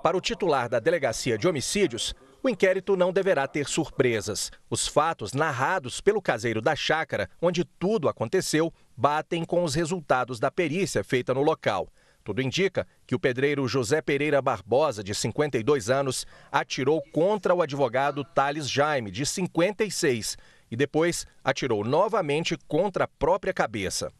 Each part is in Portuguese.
Para o titular da Delegacia de Homicídios, o inquérito não deverá ter surpresas. Os fatos narrados pelo caseiro da chácara, onde tudo aconteceu, batem com os resultados da perícia feita no local. Tudo indica que o pedreiro José Pereira Barbosa, de 52 anos, atirou contra o advogado Thales Jaime, de 56, e depois atirou novamente contra a própria cabeça.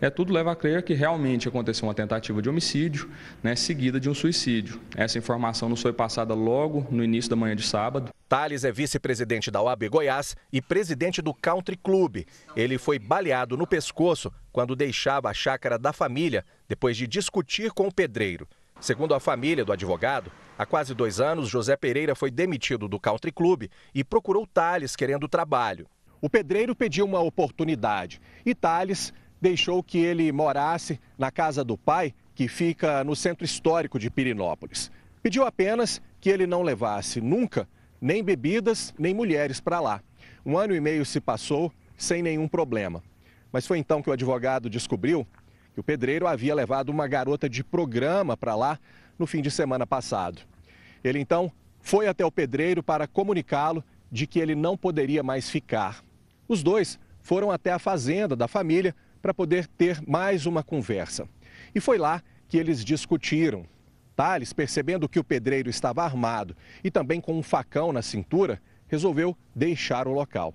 É, tudo leva a crer que realmente aconteceu uma tentativa de homicídio, né, seguida de um suicídio. Essa informação nos foi passada logo no início da manhã de sábado. Thales é vice-presidente da OAB Goiás e presidente do Country Club. Ele foi baleado no pescoço quando deixava a chácara da família depois de discutir com o pedreiro. Segundo a família do advogado, há quase dois anos, José Pereira foi demitido do Country Club e procurou Thales querendo trabalho. O pedreiro pediu uma oportunidade e Thales deixou que ele morasse na casa do pai, que fica no centro histórico de Pirinópolis. Pediu apenas que ele não levasse nunca nem bebidas, nem mulheres para lá. Um ano e meio se passou sem nenhum problema. Mas foi então que o advogado descobriu que o pedreiro havia levado uma garota de programa para lá no fim de semana passado. Ele então foi até o pedreiro para comunicá-lo de que ele não poderia mais ficar. Os dois foram até a fazenda da família para poder ter mais uma conversa. E foi lá que eles discutiram. Tales, percebendo que o pedreiro estava armado e também com um facão na cintura, resolveu deixar o local.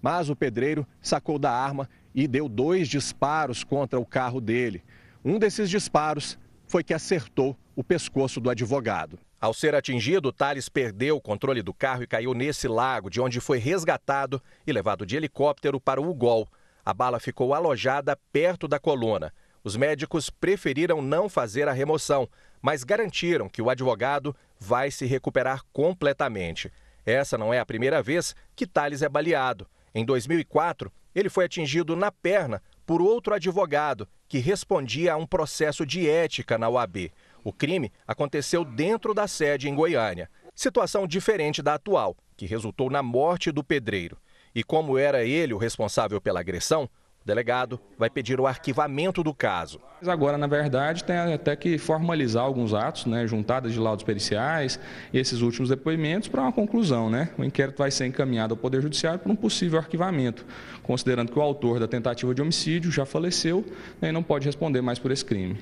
Mas o pedreiro sacou da arma e deu dois disparos contra o carro dele. Um desses disparos foi que acertou o pescoço do advogado. Ao ser atingido, Thales perdeu o controle do carro e caiu nesse lago, de onde foi resgatado e levado de helicóptero para o Ugol, a bala ficou alojada perto da coluna. Os médicos preferiram não fazer a remoção, mas garantiram que o advogado vai se recuperar completamente. Essa não é a primeira vez que Thales é baleado. Em 2004, ele foi atingido na perna por outro advogado que respondia a um processo de ética na UAB. O crime aconteceu dentro da sede em Goiânia. Situação diferente da atual, que resultou na morte do pedreiro. E como era ele o responsável pela agressão, o delegado vai pedir o arquivamento do caso. Agora, na verdade, tem até que formalizar alguns atos, né, juntadas de laudos periciais, esses últimos depoimentos, para uma conclusão. Né? O inquérito vai ser encaminhado ao Poder Judiciário para um possível arquivamento, considerando que o autor da tentativa de homicídio já faleceu né, e não pode responder mais por esse crime.